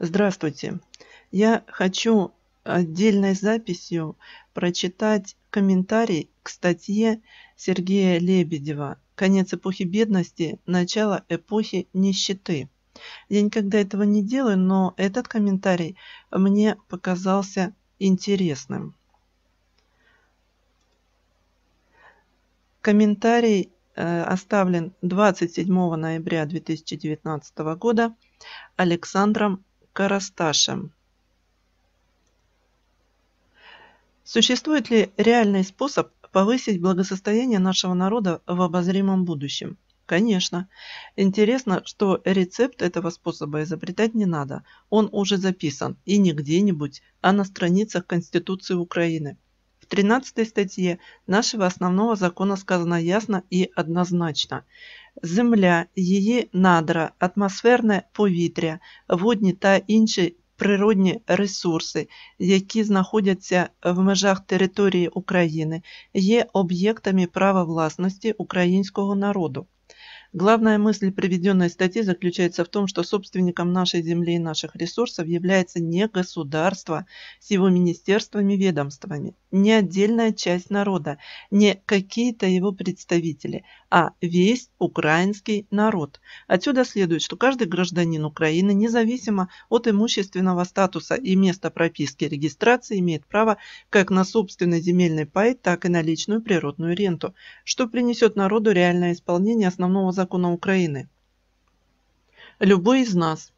Здравствуйте. Я хочу отдельной записью прочитать комментарий к статье Сергея Лебедева «Конец эпохи бедности. Начало эпохи нищеты». Я никогда этого не делаю, но этот комментарий мне показался интересным. Комментарий э, оставлен 27 ноября 2019 года Александром Карасташем. Существует ли реальный способ повысить благосостояние нашего народа в обозримом будущем? Конечно. Интересно, что рецепт этого способа изобретать не надо. Он уже записан и не где-нибудь, а на страницах Конституции Украины. 13 статье нашего основного закона сказано ясно і однозначно. Земля, її надра, атмосферне повітря, водні та інші природні ресурси, які знаходяться в межах території України, є об'єктами права власності українського народу. Главная мысль приведенной статьи заключается в том, что собственником нашей земли и наших ресурсов является не государство с его министерствами и ведомствами, не отдельная часть народа, не какие-то его представители, а весь украинский народ. Отсюда следует, что каждый гражданин Украины, независимо от имущественного статуса и места прописки регистрации, имеет право как на собственный земельный пай, так и на личную природную ренту, что принесет народу реальное исполнение основного закона закона Украины. Любой из нас,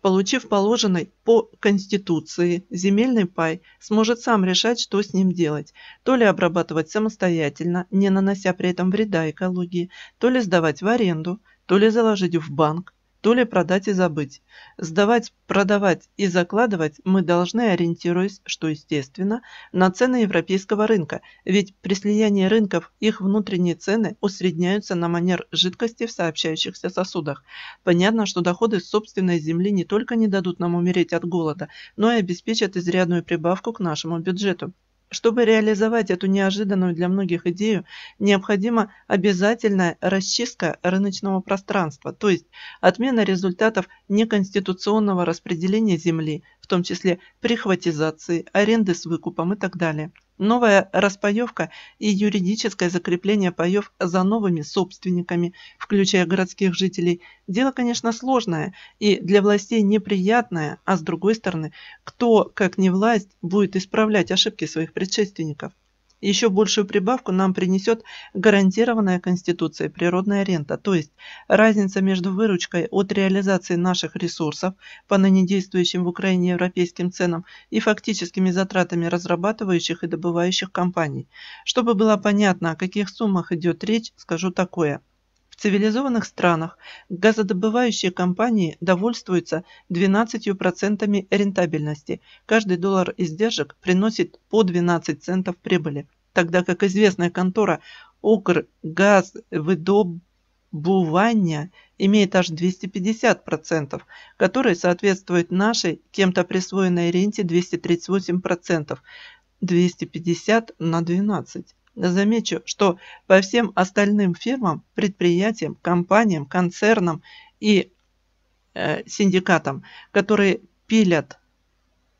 получив положенный по Конституции земельный пай, сможет сам решать, что с ним делать, то ли обрабатывать самостоятельно, не нанося при этом вреда экологии, то ли сдавать в аренду, то ли заложить в банк, то ли продать и забыть. Сдавать, продавать и закладывать мы должны, ориентируясь, что естественно, на цены европейского рынка, ведь при слиянии рынков их внутренние цены усредняются на манер жидкости в сообщающихся сосудах. Понятно, что доходы с собственной земли не только не дадут нам умереть от голода, но и обеспечат изрядную прибавку к нашему бюджету. Чтобы реализовать эту неожиданную для многих идею, необходима обязательная расчистка рыночного пространства, то есть отмена результатов неконституционного распределения земли, в том числе прихватизации, аренды с выкупом и так далее. Новая распаевка и юридическое закрепление паев за новыми собственниками, включая городских жителей, дело, конечно, сложное и для властей неприятное, а с другой стороны, кто, как не власть, будет исправлять ошибки своих предшественников? Еще большую прибавку нам принесет гарантированная Конституцией природная рента, то есть разница между выручкой от реализации наших ресурсов по ныне действующим в Украине европейским ценам и фактическими затратами разрабатывающих и добывающих компаний. Чтобы было понятно, о каких суммах идет речь, скажу такое. В цивилизованных странах газодобывающие компании довольствуются 12% рентабельности. Каждый доллар издержек приносит по 12 центов прибыли тогда как известная контора «Укргазвыдобывания» имеет аж 250%, которые соответствуют нашей, кем-то присвоенной ренте 238%, 250 на 12. Замечу, что по всем остальным фирмам, предприятиям, компаниям, концернам и э, синдикатам, которые пилят,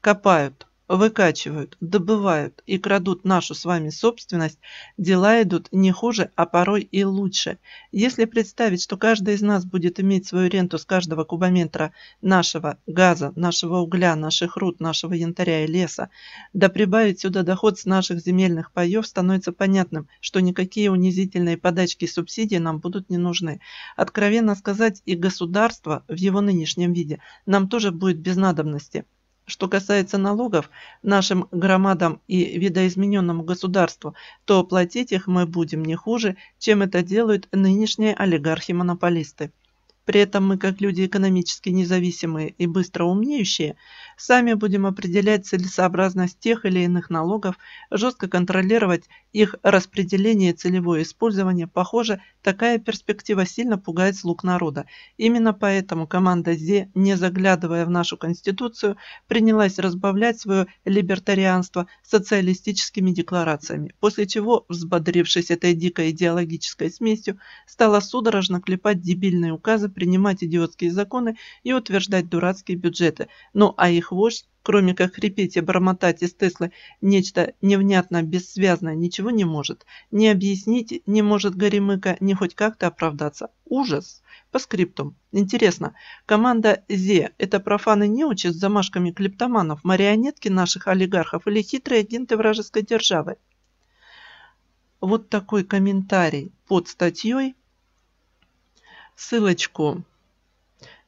копают, выкачивают, добывают и крадут нашу с вами собственность, дела идут не хуже, а порой и лучше. Если представить, что каждый из нас будет иметь свою ренту с каждого кубометра нашего газа, нашего угля, наших руд, нашего янтаря и леса, да прибавить сюда доход с наших земельных паев, становится понятным, что никакие унизительные подачки и субсидии нам будут не нужны. Откровенно сказать, и государство в его нынешнем виде нам тоже будет без надобности. Что касается налогов нашим громадам и видоизмененному государству, то платить их мы будем не хуже, чем это делают нынешние олигархи-монополисты. При этом мы, как люди экономически независимые и быстро умнеющие, сами будем определять целесообразность тех или иных налогов, жестко контролировать их распределение и целевое использование. Похоже, такая перспектива сильно пугает слуг народа. Именно поэтому команда Зе, не заглядывая в нашу Конституцию, принялась разбавлять свое либертарианство социалистическими декларациями, после чего, взбодрившись этой дикой идеологической смесью, стала судорожно клепать дебильные указы принимать идиотские законы и утверждать дурацкие бюджеты. Ну а их вождь, кроме как хрипеть и бормотать из Теслы нечто невнятно, бессвязное, ничего не может. Не объяснить не может Горемыка, не хоть как-то оправдаться. Ужас! По скриптум. Интересно, команда «Зе» – это профаны неучи с замашками клептоманов, марионетки наших олигархов или хитрые агенты вражеской державы? Вот такой комментарий под статьей ссылочку.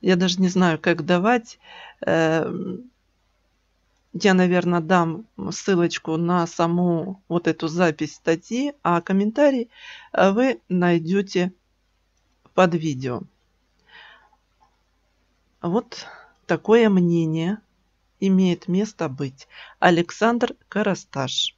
Я даже не знаю, как давать. Эм, я, наверное, дам ссылочку на саму вот эту запись статьи, а комментарий э, вы найдете под видео. Вот такое мнение имеет место быть. Александр Карасташ.